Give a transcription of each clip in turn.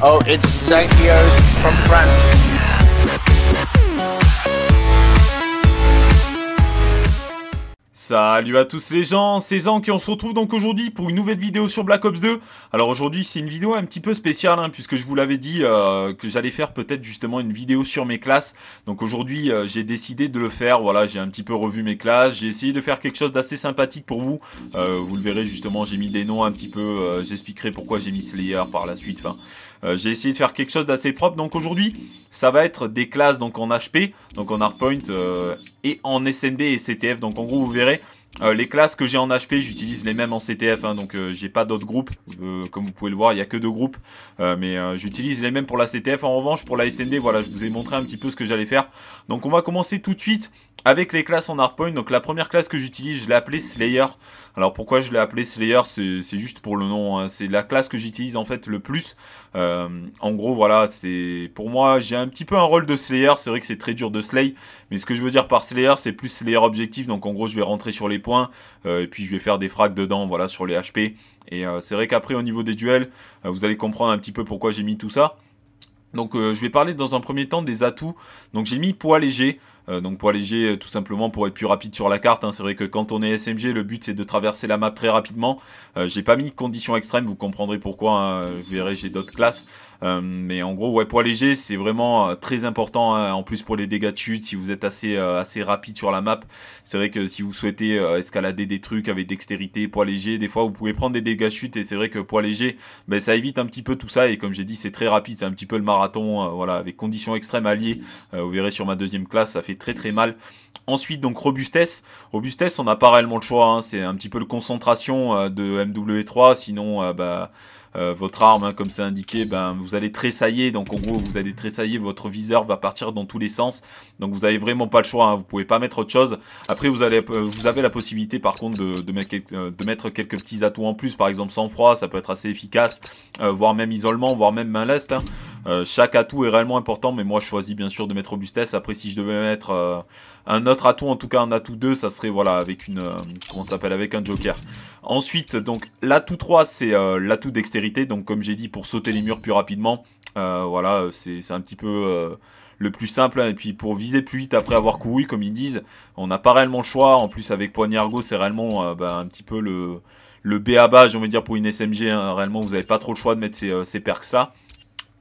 Oh, it's from France. Salut à tous les gens, c'est Zank et on se retrouve donc aujourd'hui pour une nouvelle vidéo sur Black Ops 2. Alors aujourd'hui c'est une vidéo un petit peu spéciale hein, puisque je vous l'avais dit euh, que j'allais faire peut-être justement une vidéo sur mes classes. Donc aujourd'hui euh, j'ai décidé de le faire, voilà j'ai un petit peu revu mes classes, j'ai essayé de faire quelque chose d'assez sympathique pour vous. Euh, vous le verrez justement j'ai mis des noms un petit peu, j'expliquerai pourquoi j'ai mis Slayer par la suite, enfin euh, j'ai essayé de faire quelque chose d'assez propre. Donc aujourd'hui, ça va être des classes donc en HP, donc en Hardpoint euh, et en SND et CTF. Donc en gros, vous verrez, euh, les classes que j'ai en HP, j'utilise les mêmes en CTF, hein. donc j'ai pas d'autres groupes. comme vous pouvez le voir, il y a que deux groupes, mais j'utilise les mêmes pour la CTF. En revanche, pour la SND, voilà, je vous ai montré un petit peu ce que j'allais faire. Donc on va commencer tout de suite avec les classes en hardpoint. Donc la première classe que j'utilise, je l'ai appelée Slayer. Alors pourquoi je l'ai appelé Slayer C'est juste pour le nom. Hein. C'est la classe que j'utilise en fait le plus. Euh, en gros, voilà, c'est pour moi, j'ai un petit peu un rôle de Slayer. C'est vrai que c'est très dur de Slay, mais ce que je veux dire par Slayer, c'est plus Slayer objectif. Donc en gros, je vais rentrer sur les points euh, et puis je vais faire des frags dedans, voilà, sur les HP. Et euh, c'est vrai qu'après, au niveau des duels, vous allez comprendre un petit peu pourquoi j'ai mis tout ça. Donc je vais parler dans un premier temps des atouts. Donc j'ai mis poids léger. Euh, donc pour alléger euh, tout simplement pour être plus rapide sur la carte. Hein, c'est vrai que quand on est SMG, le but c'est de traverser la map très rapidement. Euh, j'ai pas mis conditions extrêmes, vous comprendrez pourquoi. Hein, vous verrez, j'ai d'autres classes. Euh, mais en gros, ouais, poids léger, c'est vraiment euh, très important. Hein, en plus pour les dégâts de chute, si vous êtes assez, euh, assez rapide sur la map, c'est vrai que si vous souhaitez escalader des trucs avec dextérité, poids léger, des fois vous pouvez prendre des dégâts de chute et c'est vrai que poids léger, ben, ça évite un petit peu tout ça. Et comme j'ai dit, c'est très rapide, c'est un petit peu le marathon, voilà, avec conditions extrêmes alliées. vous verrez sur ma deuxième classe, ça fait très très mal. Ensuite, donc robustesse. Robustesse, on n'a pas réellement le choix. Hein. C'est un petit peu le concentration de MW3. Sinon, bah, euh, votre arme, hein, comme c'est indiqué, ben, vous allez tressailler. Donc en gros, vous allez tressailler, votre viseur va partir dans tous les sens. Donc vous avez vraiment pas le choix, vous hein, vous pouvez pas mettre autre chose. Après, vous, allez, euh, vous avez la possibilité par contre de, de, mettre, quelques, euh, petits atouts en plus, par exemple sans froid ça peut être assez efficace, voire même isolement, voire même main leste. Hein. Euh, chaque atout est réellement important, mais moi je choisis bien sûr de mettre robustesse. Après, si je devais mettre euh, un autre atout, en tout cas un atout 2, ça serait voilà avec une euh, comment s'appelle avec un joker. Ensuite, donc l'atout 3, c'est l'atout dextérité. Donc comme j'ai dit, pour sauter les murs plus rapidement, voilà, c'est un petit peu le plus simple. Hein. Et puis pour viser plus vite après avoir couru, comme ils disent, on n'a pas réellement le choix. En plus avec Poignargo, c'est réellement ben, un petit peu le le B à bas, j'ai envie de dire, pour une SMG, hein. réellement, vous n'avez pas trop le choix de mettre ces, ces perks-là.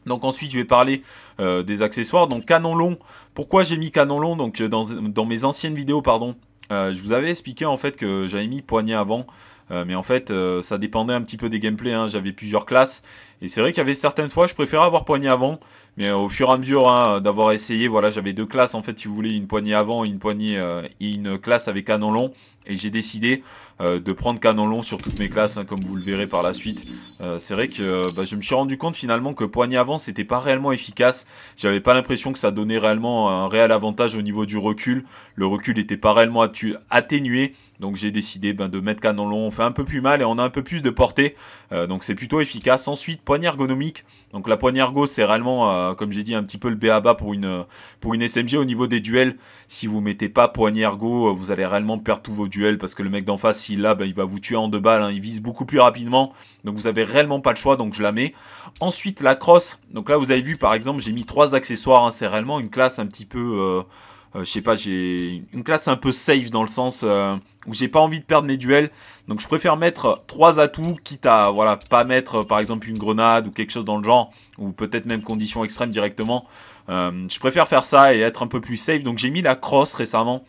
Donc ensuite, je vais parler euh, des accessoires. Donc canon long. Pourquoi j'ai mis canon long Donc euh, dans, mes anciennes vidéos, pardon, euh, je vous avais expliqué en fait que j'avais mis poignée avant. mais en fait, ça dépendait un petit peu des gameplays. Hein. J'avais plusieurs classes. Et c'est vrai qu'il y avait certaines fois, je préférais avoir poignée avant. Mais au fur et à mesure hein, d'avoir essayé, voilà, j'avais deux classes en fait, si vous voulez, une poignée avant une poignée et une classe avec canon long. Et j'ai décidé euh, de prendre canon long sur toutes mes classes, hein, comme vous le verrez par la suite. Euh, c'est vrai que euh, bah, je me suis rendu compte finalement que poignée avant, c'était pas réellement efficace. J'avais pas l'impression que ça donnait réellement un réel avantage au niveau du recul. Le recul n'était pas réellement atténué. Donc j'ai décidé ben, de mettre canon long, on fait un peu plus mal et on a un peu plus de portée, donc c'est plutôt efficace. Ensuite, poignée ergonomique, donc la poignée ergo c'est réellement, comme j'ai dit, un petit peu le B.A.B.A. pour une, pour une SMG au niveau des duels. Si vous mettez pas poignée ergo, vous allez réellement perdre tous vos duels parce que le mec d'en face, s'il là, ben, il va vous tuer en deux balles. Hein. Il vise beaucoup plus rapidement. Donc vous avez réellement pas le choix. Donc je la mets. Ensuite, la crosse. Donc là, vous avez vu, par exemple, j'ai mis trois accessoires. Hein. C'est réellement une classe un petit peu... Euh, euh, je sais pas, j'ai une classe un peu safe dans le sens euh, où j'ai pas envie de perdre mes duels. Donc je préfère mettre trois atouts, quitte à voilà pas mettre par exemple une grenade ou quelque chose dans le genre, ou peut-être même condition extrême directement. je préfère faire ça et être un peu plus safe. Donc j'ai mis la crosse récemment.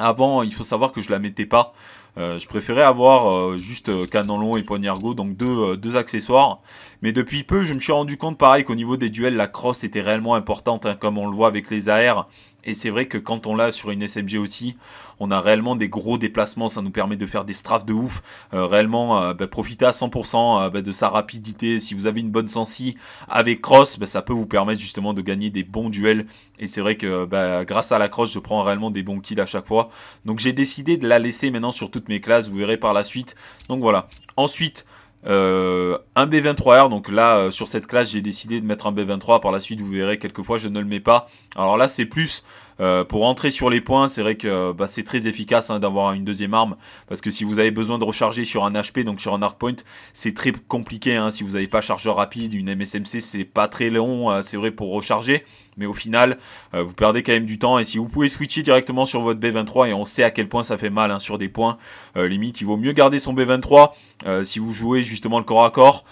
Avant, il faut savoir que je la mettais pas. Euh, je préférais avoir euh, juste euh, canon long et poignard go, donc deux, deux, accessoires. Mais depuis peu, je me suis rendu compte, pareil, qu'au niveau des duels, la crosse était réellement importante, hein, comme on le voit avec les AR. Et c'est vrai que quand on l'a sur une SMG aussi, on a réellement des gros déplacements, ça nous permet de faire des strafes de ouf. Euh, réellement, euh, bah, profiter à 100% euh, bah, de sa rapidité. Si vous avez une bonne sensi avec cross, bah, ça peut vous permettre justement de gagner des bons duels. Et c'est vrai que grâce à la cross, je prends réellement des bons kills à chaque fois. Donc j'ai décidé de la laisser maintenant sur toutes mes classes, vous verrez par la suite. Donc voilà. Ensuite, euh, un B23R, donc là euh, sur cette classe j'ai décidé de mettre un B23, par la suite vous verrez quelquefois je ne le mets pas. Alors là c'est plus euh, pour rentrer sur les points, c'est vrai que bah, c'est très efficace hein, d'avoir une deuxième arme, parce que si vous avez besoin de recharger sur un HP, donc sur un hardpoint, c'est très compliqué. Hein. si vous n'avez pas chargeur rapide, une MSMC, c'est pas très long, euh, c'est vrai, pour recharger. Mais au final, euh, vous perdez quand même du temps. Et si vous pouvez switcher directement sur votre B23, et on sait à quel point ça fait mal hein, sur des points, limite, il vaut mieux garder son B23 si vous jouez justement le corps à corps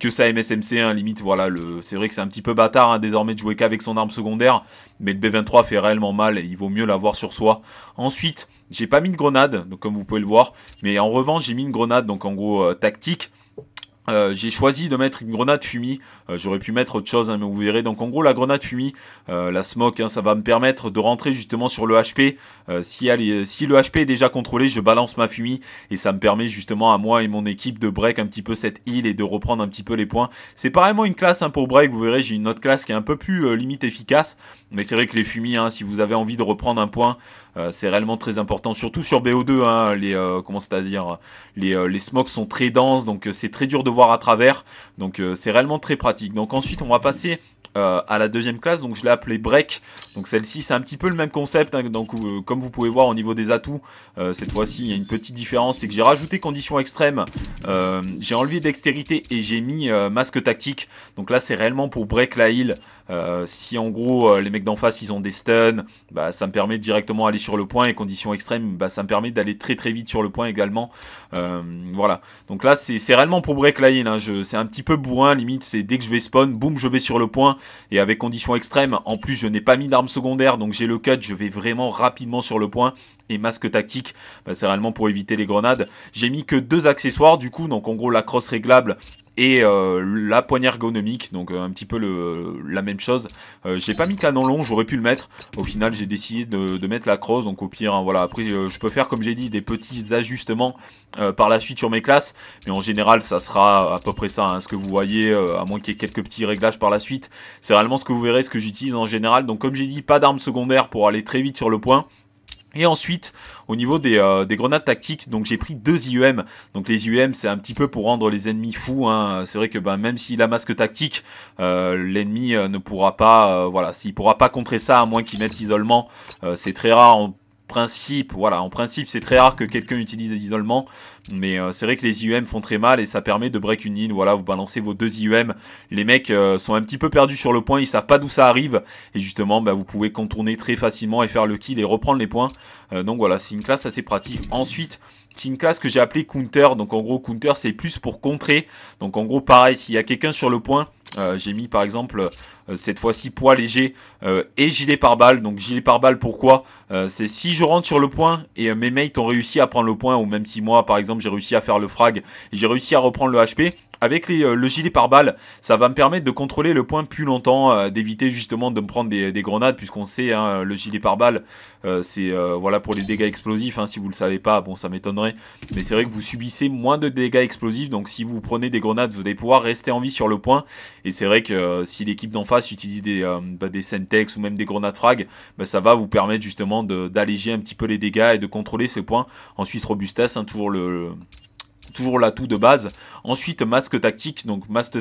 que sa MSMC. limite, voilà, c'est vrai que c'est un petit peu bâtard désormais de jouer qu'avec son arme secondaire, mais le B23 fait réellement mal, il vaut mieux l'avoir sur soi. Ensuite, j'ai pas mis de grenade, donc comme vous pouvez le voir, mais en revanche j'ai mis une grenade, donc en gros euh, tactique. Euh, j'ai choisi de mettre une grenade fumée, euh, j'aurais pu mettre autre chose, hein, mais vous verrez. Donc en gros la grenade fumée, euh, la smoke, hein, ça va me permettre de rentrer justement sur le HP. si, si le HP est déjà contrôlé, je balance ma fumée et ça me permet justement à moi et mon équipe de break un petit peu cette île et de reprendre un petit peu les points. C'est pas une classe hein, pour break, vous verrez, j'ai une autre classe qui est un peu plus limite efficace. Mais c'est vrai que les fumis, si vous avez envie de reprendre un point, euh, c'est réellement très important, surtout sur BO2. Hein, les euh, comment à dire les, euh, les smokes sont très denses, donc c'est très dur de voir à travers. Donc c'est réellement très pratique. Donc ensuite, on va passer euh, à la deuxième classe, donc je l'ai appelé Break. Donc celle-ci, c'est un petit peu le même concept, hein. donc euh, comme vous pouvez voir au niveau des atouts, euh, cette fois-ci, il y a une petite différence, c'est que j'ai rajouté Conditions extrêmes, j'ai enlevé Dextérité et j'ai mis Masque Tactique. Donc là, c'est réellement pour Break la heal. si en gros, les mecs d'en face, ils ont des stuns, bah, ça me permet directement d'aller sur le point, et condition extrême bah, ça me permet d'aller très très vite sur le point également. voilà, donc là, c'est réellement pour Break la heal, hein, c'est un petit peu bourrin, limite, c'est dès que je vais spawn, boum, je vais sur le point, et avec conditions extrêmes, en plus je n'ai pas mis d'armes secondaires, donc j'ai le cut, je vais vraiment rapidement sur le point. Et masque tactique, bah, c'est réellement pour éviter les grenades. J'ai mis que deux accessoires du coup, donc en gros la crosse réglable et euh, la poignée ergonomique, donc euh, un petit peu la même chose. Euh, j'ai pas mis canon long, j'aurais pu le mettre. Au final, j'ai décidé de, mettre la crosse, donc au pire, hein, voilà. Après, je peux faire, comme j'ai dit, des petits ajustements par la suite sur mes classes, mais en général, ça sera à peu près ça, hein. ce que vous voyez, à moins qu'il y ait quelques petits réglages par la suite. C'est réellement ce que vous verrez, ce que j'utilise en général. Donc, comme j'ai dit, pas d'arme secondaire pour aller très vite sur le point. Et ensuite, au niveau euh, des, grenades tactiques, donc j'ai pris deux IUM. E donc les IUM, e c'est un petit peu pour rendre les ennemis fous. Hein. C'est vrai que ben, même s'il a masque tactique, euh, l'ennemi euh, ne pourra pas, voilà, s'il pourra pas contrer ça à moins qu'il mette isolement. c'est très rare principe, voilà, en principe, c'est très rare que quelqu'un utilise des mais euh, c'est vrai que les IUM e font très mal et ça permet de break une ligne. Voilà, vous balancez vos deux IUM, e les mecs euh, sont un petit peu perdus sur le point, ils savent pas d'où ça arrive, et justement, bah, vous pouvez contourner très facilement et faire le kill et reprendre les points. Euh, donc voilà, c'est une classe assez pratique. Ensuite, Team class que j'ai appelé counter. Donc en gros, counter, c'est plus pour contrer. Donc en gros, pareil, s'il y a quelqu'un sur le point, euh, j'ai mis par exemple euh, cette fois-ci poids léger euh, et gilet par balles Donc gilet par balles pourquoi C'est si je rentre sur le point et mes mates ont réussi à prendre le point, ou même si moi par exemple j'ai réussi à faire le frag, j'ai réussi à reprendre le HP, avec les, euh, le gilet pare-balles, ça va me permettre de contrôler le point plus longtemps, euh, d'éviter justement de me prendre des, grenades, puisqu'on sait, hein, euh, le gilet pare-balles, c'est voilà pour les dégâts explosifs. Hein, si vous le savez pas, bon, ça m'étonnerait. Mais c'est vrai que vous subissez moins de dégâts explosifs, donc si vous prenez des grenades, vous allez pouvoir rester en vie sur le point. Et c'est vrai que si l'équipe d'en face utilise des, bah, Sentex des ou même des grenades frag, bah, ça va vous permettre justement d'alléger un petit peu les dégâts et de contrôler ce point. Ensuite, robustesse, hein, toujours le toujours l'atout de base. Ensuite, masque tactique. Donc, masque,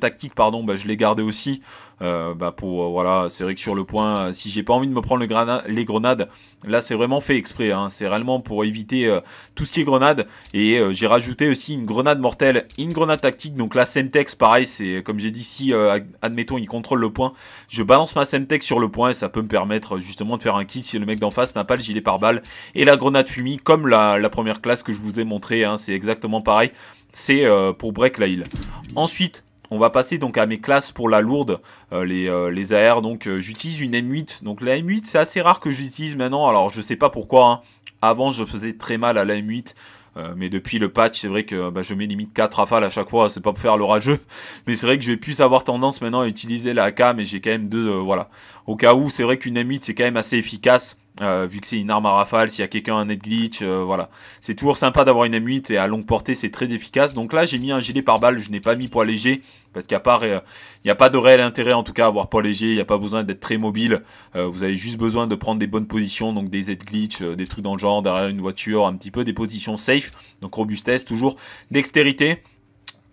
tactique, pardon, bah, je l'ai gardé aussi. Euh, bah, pour, euh, voilà, c'est vrai que sur le point, euh, si j'ai pas envie de me prendre les grenades, là, c'est vraiment fait exprès. Hein. C'est réellement pour éviter tout ce qui est grenade. Et j'ai rajouté aussi une grenade mortelle, une grenade tactique. Donc la Semtex, pareil, c'est comme j'ai dit, si, admettons, il contrôle le point, je balance ma Semtex sur le point et ça peut me permettre justement de faire un kit si le mec d'en face n'a pas le gilet par balles Et la grenade fumée, comme la, première classe que je vous ai montré, hein. c'est exactement pareil. C'est euh, pour break la heal. Ensuite, on va passer donc à mes classes pour la lourde, euh, les, euh, les, AR, donc j'utilise une M8, donc la M8 c'est assez rare que j'utilise maintenant, alors je sais pas pourquoi, hein. avant je faisais très mal à la M8, mais depuis le patch c'est vrai que bah, je mets limite 4 rafales à chaque fois, c'est pas pour faire le rageux, mais c'est vrai que je vais plus avoir tendance maintenant à utiliser la AK, mais j'ai quand même deux, voilà, au cas où c'est vrai qu'une M8 c'est quand même assez efficace, euh, vu que c'est une arme à rafale, s'il y a quelqu'un un net glitch, euh, voilà. C'est toujours sympa d'avoir une M8 et à longue portée c'est très efficace. Donc là j'ai mis un gilet par balle, je n'ai pas mis poids léger parce qu'à part euh, il n'y a pas de réel intérêt en tout cas à avoir poids léger, il n'y a pas besoin d'être très mobile. vous avez juste besoin de prendre des bonnes positions, donc des head glitch, des trucs dans le genre, derrière une voiture, un petit peu des positions safe. Donc robustesse, toujours dextérité.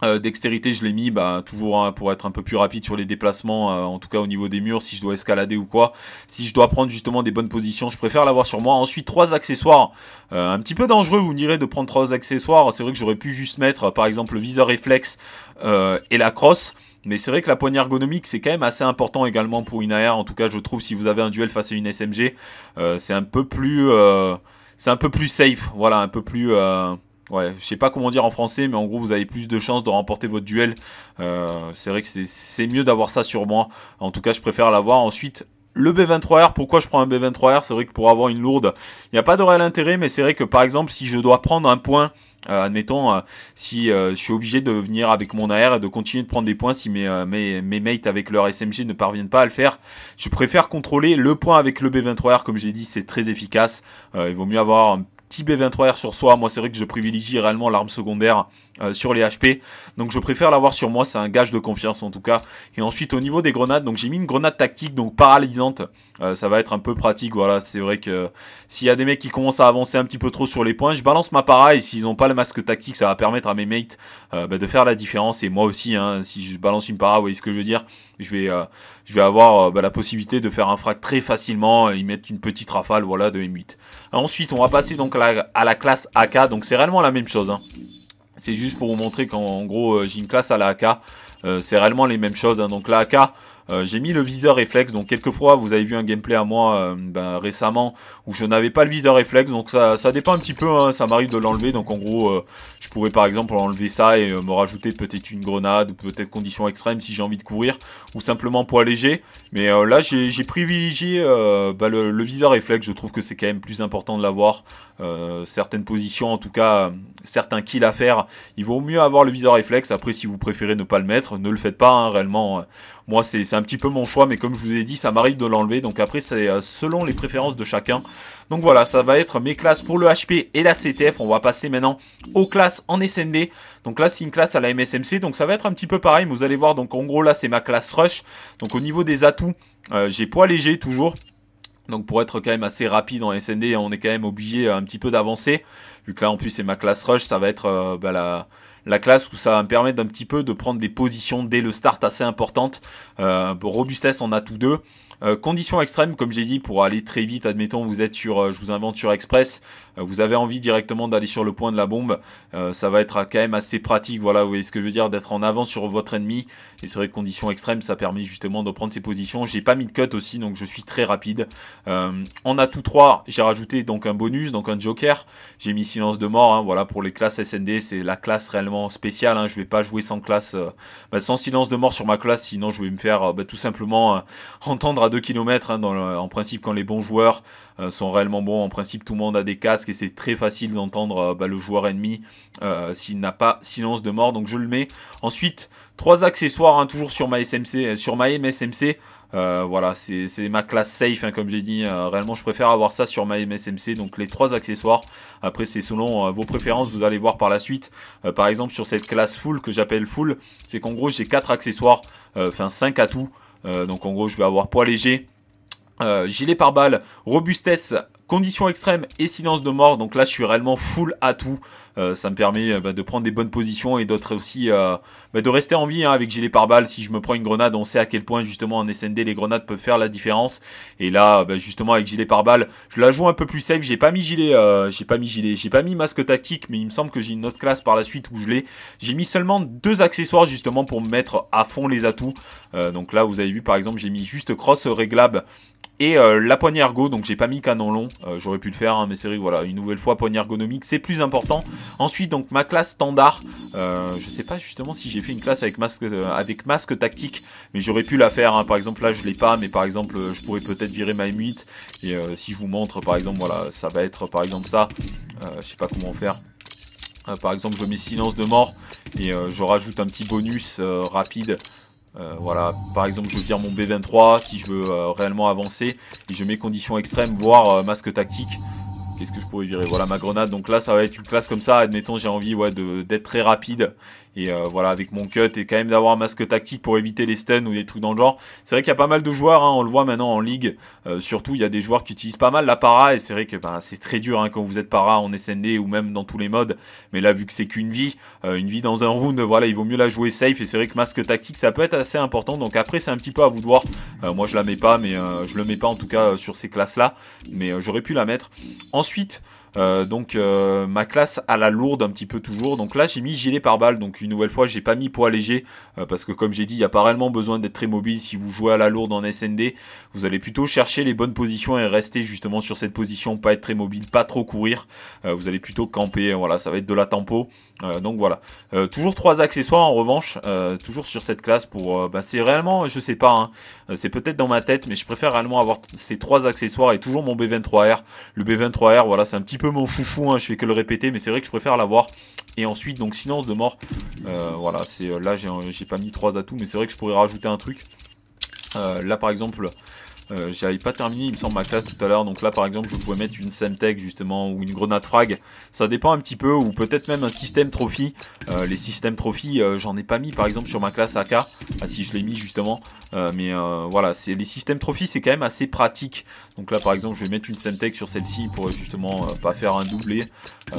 Euh, dextérité, je l'ai mis bah, toujours hein, pour être un peu plus rapide sur les déplacements, euh, en tout cas au niveau des murs, si je dois escalader ou quoi. Si je dois prendre justement des bonnes positions, je préfère l'avoir sur moi. Ensuite, trois accessoires, euh, un petit peu dangereux, vous me direz de prendre trois accessoires. C'est vrai que j'aurais pu juste mettre par exemple le viseur réflexe et la crosse. Mais c'est vrai que la poignée ergonomique, c'est quand même assez important également pour une AR. En tout cas, je trouve si vous avez un duel face à une SMG, c'est un peu plus... c'est un peu plus safe, voilà, un peu plus ouais, je sais pas comment dire en français, mais en gros, vous avez plus de chances de remporter votre duel. Euh, c'est vrai que c'est mieux d'avoir ça sur moi. En tout cas, je préfère l'avoir. Ensuite, le B23R, pourquoi je prends un B23R C'est vrai que pour avoir une lourde, il n'y a pas de réel intérêt, mais c'est vrai que par exemple, si je dois prendre un point euh, admettons, euh, si je suis obligé de venir avec mon AR et de continuer de prendre des points si mes, mes, mates avec leur SMG ne parviennent pas à le faire, je préfère contrôler le point avec le B23R. Comme j'ai dit, c'est très efficace. il vaut mieux avoir un b 23 r sur soi. Moi, c'est vrai que je privilégie réellement l'arme secondaire euh, sur les HP. Donc, je préfère l'avoir sur moi. C'est un gage de confiance, en tout cas. Et ensuite, au niveau des grenades, donc j'ai mis une grenade tactique, donc paralysante. Euh, ça va être un peu pratique. Voilà, c'est vrai que s'il y a des mecs qui commencent à avancer un petit peu trop sur les points, je balance ma para. Et s'ils n'ont pas le masque tactique, ça va permettre à mes mates euh, bah, de faire la différence. Et moi aussi, hein, si je balance une para, vous voyez ce que je veux dire je vais, je vais avoir euh, bah, la possibilité de faire un frac très facilement et y mettre une petite rafale voilà, de M8. Ensuite, on va passer donc à la, à la classe AK, donc c'est réellement la même chose. Hein. C'est juste pour vous montrer qu'en gros, euh, j'ai une classe à la AK. Euh, c'est réellement les mêmes choses. Hein. Donc là AK, euh, j'ai mis le viseur réflexe, donc quelquefois vous avez vu un gameplay à moi euh, ben, récemment où je n'avais pas le viseur réflexe, donc ça, ça dépend un petit peu, hein. ça m'arrive de l'enlever, donc en gros je pourrais par exemple enlever ça et me rajouter peut-être une grenade ou peut-être condition extrême si j'ai envie de courir ou simplement poids léger, mais là j'ai privilégié ben, le, le, viseur réflexe, je trouve que c'est quand même plus important de l'avoir, certaines positions en tout cas, certains kills à faire, il vaut mieux avoir le viseur réflexe, après si vous préférez ne pas le mettre, ne le faites pas hein, réellement. Euh. Moi, c'est un petit peu mon choix, mais comme je vous ai dit, ça m'arrive de l'enlever. Donc après, c'est euh, selon les préférences de chacun. Donc voilà, ça va être mes classes pour le HP et la CTF. On va passer maintenant aux classes en SND. Donc là, c'est une classe à la MSMC. Donc ça va être un petit peu pareil, vous allez voir. Donc en gros, là, c'est ma classe Rush. Donc au niveau des atouts, euh, j'ai poids léger toujours. Donc pour être quand même assez rapide en SND, on est quand même obligé un petit peu d'avancer. Vu que là en plus c'est ma classe rush, ça va être bah, la, la classe où ça va me permettre d'un petit peu de prendre des positions dès le start assez importantes. Euh, robustesse, on a tous deux. Euh, conditions extrêmes, comme j'ai dit, pour aller très vite, admettons, vous êtes sur, euh, je vous invente sur Express, euh, vous avez envie directement d'aller sur le point de la bombe, ça va être quand même assez pratique, voilà, vous voyez ce que je veux dire, d'être en avant sur votre ennemi, et c'est vrai que conditions extrêmes, ça permet justement de prendre ses positions, j'ai pas mis de cut aussi, donc je suis très rapide. en atout 3, j'ai rajouté donc un bonus, donc un joker, j'ai mis silence de mort, hein, voilà, pour les classes SND, c'est la classe réellement spéciale, hein, je vais pas jouer sans classe, bah, sans silence de mort sur ma classe, sinon je vais me faire bah, tout simplement entendre 2 km. Hein, en principe, quand les bons joueurs euh, sont réellement bons, en principe, tout le monde a des casques et c'est très facile d'entendre euh, bah, le joueur ennemi euh, s'il n'a pas silence de mort. Donc je le mets. Ensuite, trois accessoires, hein, toujours sur ma SMC, sur ma MSMC. voilà, c'est ma classe safe, hein, comme j'ai dit. réellement, je préfère avoir ça sur ma MSMC, donc les trois accessoires. Après, c'est selon vos préférences, vous allez voir par la suite. par exemple, sur cette classe full que j'appelle full, c'est qu'en gros, j'ai quatre accessoires, enfin 5 atouts. Euh, donc en gros je vais avoir poids léger. Euh, gilet pare-balles, robustesse Conditions extrêmes et silence de mort. Donc là, je suis réellement full atout. Euh, ça me permet euh, bah, de prendre des bonnes positions et d'autres aussi euh, bah, de rester en vie hein, avec gilet pare-balles. Si je me prends une grenade, on sait à quel point justement en SND les grenades peuvent faire la différence. Et là, bah, justement avec gilet pare-balles, je la joue un peu plus safe. J'ai pas mis gilet, j'ai pas mis gilet, j'ai pas mis masque tactique, mais il me semble que j'ai une autre classe par la suite où je l'ai. J'ai mis seulement deux accessoires justement pour mettre à fond les atouts. donc là, vous avez vu par exemple, j'ai mis juste cross réglable et euh, la poignée ergo, donc j'ai pas mis canon long, euh, j'aurais pu le faire, hein, mais c'est vrai voilà, une nouvelle fois, poignée ergonomique, c'est plus important. Ensuite, donc ma classe standard, euh, je sais pas justement si j'ai fait une classe avec masque, avec masque tactique, mais j'aurais pu la faire, hein. par exemple là je l'ai pas, mais par exemple je pourrais peut-être virer ma M8, et si je vous montre par exemple, voilà, ça va être par exemple ça, je sais pas comment faire. par exemple, je mets silence de mort et je rajoute un petit bonus rapide euh, voilà, par exemple, je veux dire mon B23 si je veux euh, réellement avancer et je mets conditions extrêmes, voire euh, masque tactique. Qu'est-ce que je pourrais virer Voilà ma grenade. Donc là, ça va être une classe comme ça. Admettons, j'ai envie ouais, d'être très rapide et euh, voilà, avec mon cut et quand même d'avoir un masque tactique pour éviter les stuns ou des trucs dans le genre. C'est vrai qu'il y a pas mal de joueurs, hein, on le voit maintenant en ligue. Euh, surtout, il y a des joueurs qui utilisent pas mal la para et c'est vrai que ben, c'est très dur hein, quand vous êtes para en SND ou même dans tous les modes. Mais là, vu que c'est qu'une vie, euh, une vie dans un round, voilà, il vaut mieux la jouer safe. Et c'est vrai que masque tactique, ça peut être assez important. Donc après, c'est un petit peu à vous de voir. moi, je la mets pas, mais je le mets pas en tout cas sur ces classes-là. Mais j'aurais pu la mettre. Ensuite, euh, donc euh, ma classe à la lourde un petit peu toujours. Donc là j'ai mis gilet par balle. Donc une nouvelle fois j'ai pas mis poids léger euh, parce que comme j'ai dit il n'y a pas réellement besoin d'être très mobile si vous jouez à la lourde en SND. Vous allez plutôt chercher les bonnes positions et rester justement sur cette position, pas être très mobile, pas trop courir. vous allez plutôt camper. Voilà ça va être de la tempo. donc voilà. toujours trois accessoires en revanche. toujours sur cette classe pour. Bah, c'est réellement je sais pas. Hein. c'est peut-être dans ma tête mais je préfère réellement avoir ces trois accessoires et toujours mon B23R. Le B23R voilà c'est un petit peu mon foufou, hein, je fais que le répéter, mais c'est vrai que je préfère l'avoir. Et ensuite, donc silence de mort. Euh, voilà, c'est euh, là j'ai pas mis trois atouts, mais c'est vrai que je pourrais rajouter un truc. Euh, là par exemple, euh, J'avais pas terminé, il me semble, ma classe tout à l'heure. Donc là, par exemple, je pouvais mettre une Semtech, justement, ou une grenade frag. Ça dépend un petit peu, ou peut-être même un système trophy. Euh, les systèmes trophy, euh, j'en ai pas mis, par exemple, sur ma classe AK. Ah si, je l'ai mis, justement. mais voilà, les systèmes trophy, c'est quand même assez pratique. Donc là, par exemple, je vais mettre une Semtech sur celle-ci pour justement pas faire un doublé.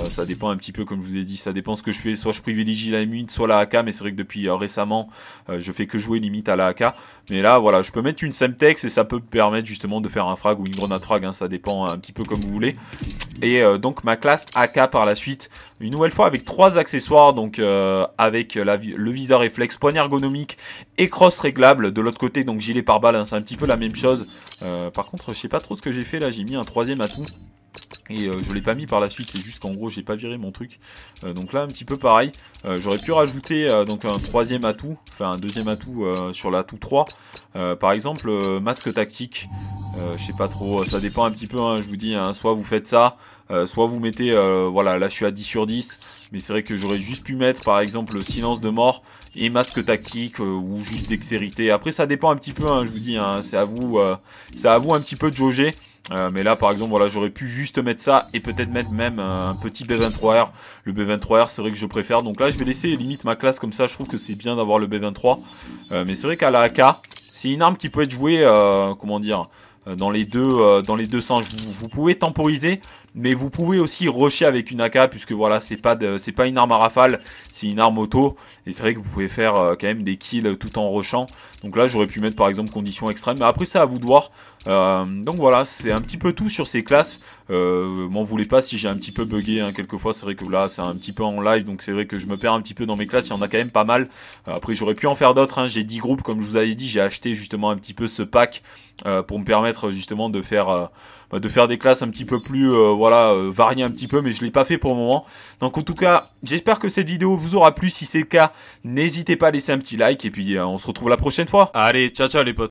ça dépend un petit peu, comme je vous ai dit, ça dépend ce que je fais. Soit je privilégie la M8, soit la AK. Mais c'est vrai que depuis récemment, je fais que jouer limite à la AK. Mais là, voilà, je peux mettre une Semtex et ça peut permettre justement de faire un frag ou une grenade frag, hein, ça dépend un petit peu comme vous voulez. Et euh, donc ma classe AK par la suite, une nouvelle fois avec trois accessoires, donc euh, avec la, le visa réflexe, poignée ergonomique et cross réglable. De l'autre côté, donc gilet par balle, hein, c'est un petit peu la même chose. Euh, par contre, je sais pas trop ce que j'ai fait là, j'ai mis un troisième atout. Et euh, je l'ai pas mis par la suite, c'est juste qu'en gros j'ai pas viré mon truc. Euh, donc là un petit peu pareil, euh, j'aurais pu rajouter donc un troisième atout, enfin un deuxième atout sur l'atout 3. par exemple masque tactique, je sais pas trop, ça dépend un petit peu, hein, je vous dis, hein, soit vous faites ça, euh, soit vous mettez, euh, voilà, là je suis à 10 sur 10, mais c'est vrai que j'aurais juste pu mettre par exemple silence de mort et masque tactique euh, ou juste dextérité. Après ça dépend un petit peu, hein, je vous dis, hein, c'est à vous, c'est à vous un petit peu de jauger. mais là, par exemple, voilà, j'aurais pu juste mettre ça et peut-être mettre même un petit B23R. Le B23R, c'est vrai que je préfère. Donc là, je vais laisser limite ma classe comme ça. Je trouve que c'est bien d'avoir le B23. mais c'est vrai qu'à la AK, c'est une arme qui peut être jouée, comment dire, dans les deux, dans les deux sens. vous, pouvez temporiser, mais vous pouvez aussi rusher avec une AK puisque voilà c'est pas c'est pas une arme à rafale c'est une arme auto et c'est vrai que vous pouvez faire euh, quand même des kills tout en rushant. Donc là, j'aurais pu mettre par exemple conditions extrêmes. Mais après, c'est à vous de voir. Euh, donc voilà, c'est un petit peu tout sur ces classes. Euh, M'en voulez pas si j'ai un petit peu bugué hein, quelquefois. C'est vrai que là, c'est un petit peu en live. Donc c'est vrai que je me perds un petit peu dans mes classes. Il y en a quand même pas mal. Euh, après, j'aurais pu en faire d'autres. Hein. J'ai 10 groupes, comme je vous avais dit. J'ai acheté justement un petit peu ce pack pour me permettre justement de faire, bah, de faire des classes un petit peu plus voilà, variées un petit peu. Mais je l'ai pas fait pour le moment. Donc en tout cas, j'espère que cette vidéo vous aura plu. Si c'est le cas, n'hésitez pas à laisser un petit like. Et puis euh, on se retrouve la prochaine fois. Allez, ciao ciao les potes.